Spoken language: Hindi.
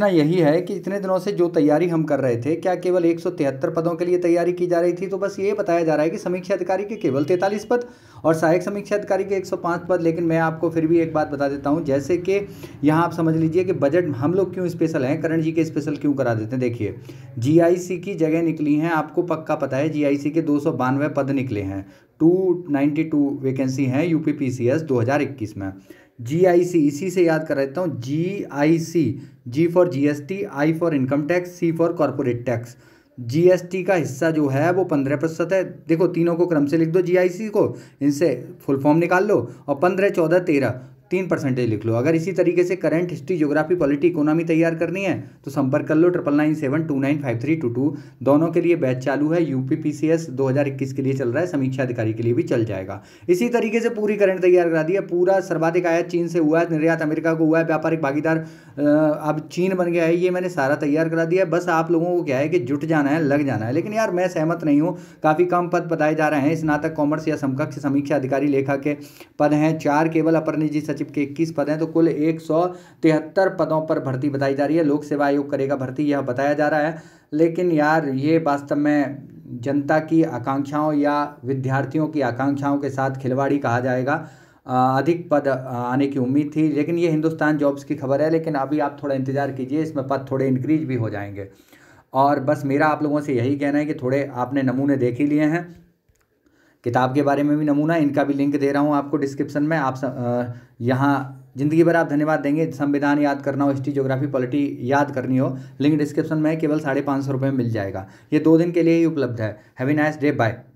पूछना यही है कि इतने दिनों से जो तैयारी हम कर रहे थे क्या केवल एक पदों के लिए तैयारी की जा रही थी तो बस ये बताया जा रहा है कि समीक्षा अधिकारी के केवल तैंतालीस पद और सहायक समीक्षा अधिकारी के 105 पद लेकिन मैं आपको फिर भी एक बात बता देता हूँ जैसे कि यहाँ आप समझ लीजिए कि बजट हम लोग क्यों स्पेशल हैं करण जी के स्पेशल क्यों करा देते हैं देखिए जी की जगह निकली हैं आपको पक्का पता है जी के दो पद निकले हैं टू वैकेंसी हैं यू पी में जी आई सी इसी से याद कर रहता हूँ G I C G for G S T I for income tax C for corporate tax GST का हिस्सा जो है वो पंद्रह प्रतिशत है देखो तीनों को क्रम से लिख दो जीआईसी को इनसे फुल फॉर्म निकाल लो और पंद्रह चौदह तेरह तीन परसेंटेज लिख लो अगर इसी तरीके से current history geography polity economy तैयार करनी है तो संपर्क कर लो triple nine seven two nine five three two two दोनों के लिए बैच चालू है यूपी हजार इक्कीस के लिए चल रहा है समीक्षा अधिकारी के लिए भी चल जाएगा इसी तरीके से पूरी करंट तैयार करा दी है पूरा सर्वाधिक आयात चीन से हुआ है निर्यात अमेरिका को हुआ है व्यापारिक भागीदार अब चीन बन गया है ये मैंने सारा तैयार करा दिया है बस आप लोगों को क्या है कि जुट जाना है लग जाना है लेकिन यार मैं सहमत नहीं हूँ काफ़ी कम पद बताए जा रहे हैं स्नातक कॉमर्स या समकक्ष समीक्षा अधिकारी लेखा के पद हैं चार केवल अपर निजी सचिव सचिव के इक्कीस पद हैं तो कुल एक पदों पर भर्ती बताई जा रही है लोक सेवा आयोग करेगा भर्ती यह बताया जा रहा है लेकिन यार ये वास्तव में जनता की आकांक्षाओं या विद्यार्थियों की आकांक्षाओं के साथ खिलवाड़ी कहा जाएगा अधिक पद आने की उम्मीद थी लेकिन ये हिंदुस्तान जॉब्स की खबर है लेकिन अभी आप थोड़ा इंतज़ार कीजिए इसमें पद थोड़े इंक्रीज भी हो जाएंगे और बस मेरा आप लोगों से यही कहना है कि थोड़े आपने नमूने देख ही लिए हैं किताब के बारे में भी नमूना इनका भी लिंक दे रहा हूँ आपको डिस्क्रिप्शन में आप यहाँ जिंदगी भर आप धन्यवाद देंगे संविधान याद करना हो हिस्ट्री ज्योग्राफी पॉलिटी याद करनी हो लिंक डिस्क्रिप्शन में केवल साढ़े पाँच सौ रुपये में मिल जाएगा ये दो दिन के लिए ही उपलब्ध है हैवी नाइस डे बाय